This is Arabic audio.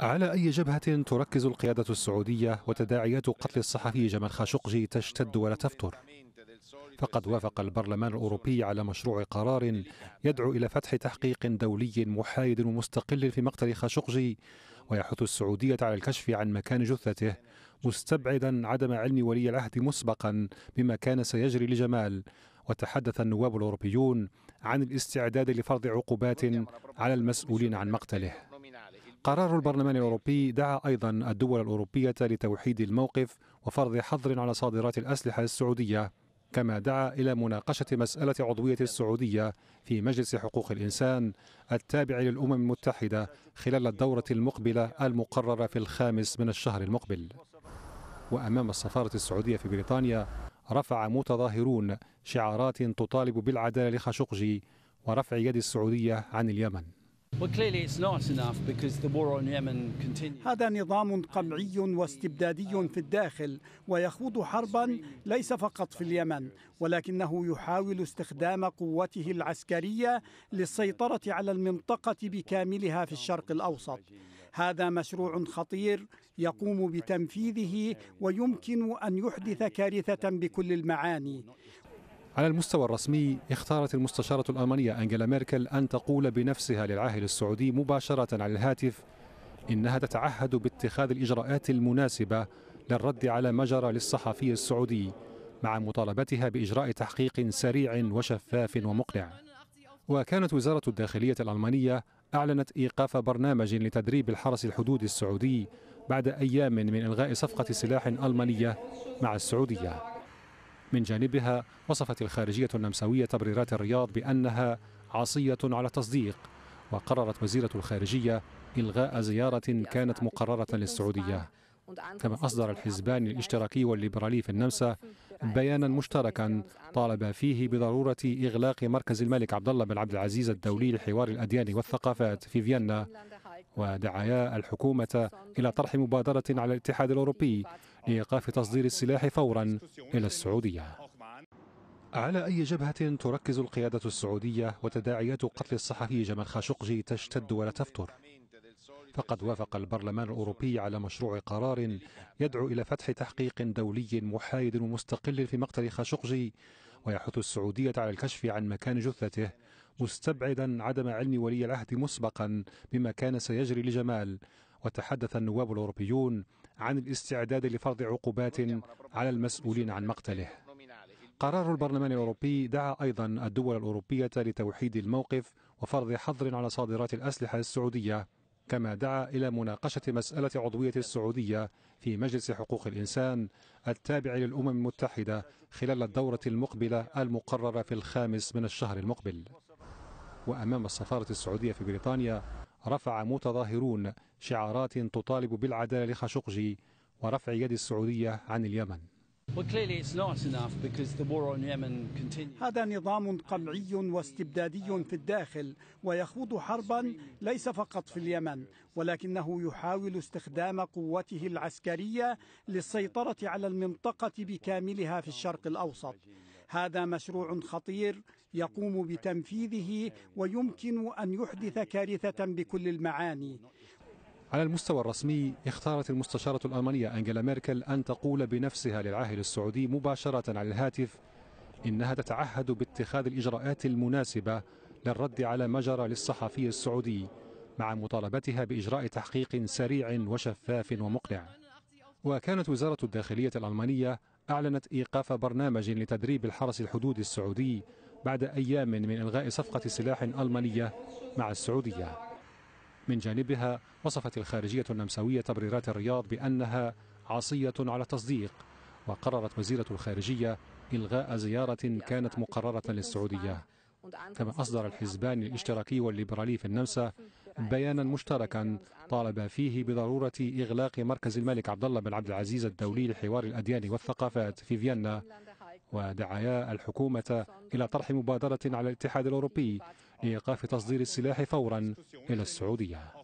على أي جبهة تركز القيادة السعودية وتداعيات قتل الصحفي جمال خاشقجي تشتد ولا تفتر فقد وافق البرلمان الأوروبي على مشروع قرار يدعو إلى فتح تحقيق دولي محايد ومستقل في مقتل خاشقجي ويحث السعودية على الكشف عن مكان جثته مستبعدا عدم علم ولي العهد مسبقا بما كان سيجري لجمال وتحدث النواب الأوروبيون عن الاستعداد لفرض عقوبات على المسؤولين عن مقتله قرار البرلمان الأوروبي دعا أيضا الدول الأوروبية لتوحيد الموقف وفرض حظر على صادرات الأسلحة السعودية كما دعا إلى مناقشة مسألة عضوية السعودية في مجلس حقوق الإنسان التابع للأمم المتحدة خلال الدورة المقبلة المقررة في الخامس من الشهر المقبل وأمام السفارة السعودية في بريطانيا رفع متظاهرون شعارات تطالب بالعدالة لخاشقجي ورفع يد السعودية عن اليمن هذا نظام قمعي واستبدادي في الداخل ويخوض حربا ليس فقط في اليمن ولكنه يحاول استخدام قوته العسكريه للسيطره على المنطقه بكاملها في الشرق الاوسط هذا مشروع خطير يقوم بتنفيذه ويمكن ان يحدث كارثه بكل المعاني على المستوى الرسمي اختارت المستشارة الألمانية أنجلا ميركل أن تقول بنفسها للعاهل السعودي مباشرة على الهاتف إنها تتعهد باتخاذ الإجراءات المناسبة للرد على ما جرى للصحفي السعودي مع مطالبتها بإجراء تحقيق سريع وشفاف ومقنع وكانت وزارة الداخلية الألمانية أعلنت إيقاف برنامج لتدريب الحرس الحدودي السعودي بعد أيام من إلغاء صفقة سلاح ألمانية مع السعودية من جانبها وصفت الخارجية النمساوية تبريرات الرياض بأنها عصية على التصديق وقررت وزيرة الخارجية إلغاء زيارة كانت مقررة للسعودية كما أصدر الحزبان الاشتراكي والليبرالي في النمسا بيانا مشتركا طالب فيه بضرورة إغلاق مركز الملك عبد الله بن عبد العزيز الدولي لحوار الأديان والثقافات في فيينا ودعايا الحكومة إلى طرح مبادرة على الاتحاد الأوروبي لإيقاف تصدير السلاح فورا إلى السعودية على أي جبهة تركز القيادة السعودية وتداعيات قتل الصحفي جمال خاشقجي تشتد ولا تفتر فقد وافق البرلمان الأوروبي على مشروع قرار يدعو إلى فتح تحقيق دولي محايد ومستقل في مقتل خاشقجي ويحث السعودية على الكشف عن مكان جثته مستبعدا عدم علم ولي العهد مسبقا بما كان سيجري لجمال وتحدث النواب الأوروبيون عن الاستعداد لفرض عقوبات على المسؤولين عن مقتله قرار البرلمان الأوروبي دعا أيضا الدول الأوروبية لتوحيد الموقف وفرض حظر على صادرات الأسلحة السعودية كما دعا إلى مناقشة مسألة عضوية السعودية في مجلس حقوق الإنسان التابع للأمم المتحدة خلال الدورة المقبلة المقررة في الخامس من الشهر المقبل وأمام السفارة السعودية في بريطانيا رفع متظاهرون شعارات تطالب بالعدالة لخاشقجي ورفع يد السعودية عن اليمن هذا نظام قمعي واستبدادي في الداخل ويخوض حربا ليس فقط في اليمن ولكنه يحاول استخدام قوته العسكرية للسيطرة على المنطقة بكاملها في الشرق الأوسط هذا مشروع خطير يقوم بتنفيذه ويمكن أن يحدث كارثة بكل المعاني على المستوى الرسمي اختارت المستشارة الألمانية أنجلا ميركل أن تقول بنفسها للعاهل السعودي مباشرة على الهاتف إنها تتعهد باتخاذ الإجراءات المناسبة للرد على ما جرى للصحفي السعودي مع مطالبتها بإجراء تحقيق سريع وشفاف ومقنع وكانت وزارة الداخلية الألمانية أعلنت إيقاف برنامج لتدريب الحرس الحدودي السعودي بعد أيام من إلغاء صفقة سلاح ألمانية مع السعودية من جانبها وصفت الخارجية النمساوية تبريرات الرياض بأنها عصية على تصديق وقررت وزيرة الخارجية إلغاء زيارة كانت مقررة للسعودية كما أصدر الحزبان الاشتراكي والليبرالي في النمسا بيانا مشتركا طالب فيه بضرورة إغلاق مركز الملك عبد الله بن عبد العزيز الدولي لحوار الأديان والثقافات في فيينا ودعايا الحكومة إلى طرح مبادرة على الاتحاد الأوروبي لإيقاف تصدير السلاح فورا إلى السعودية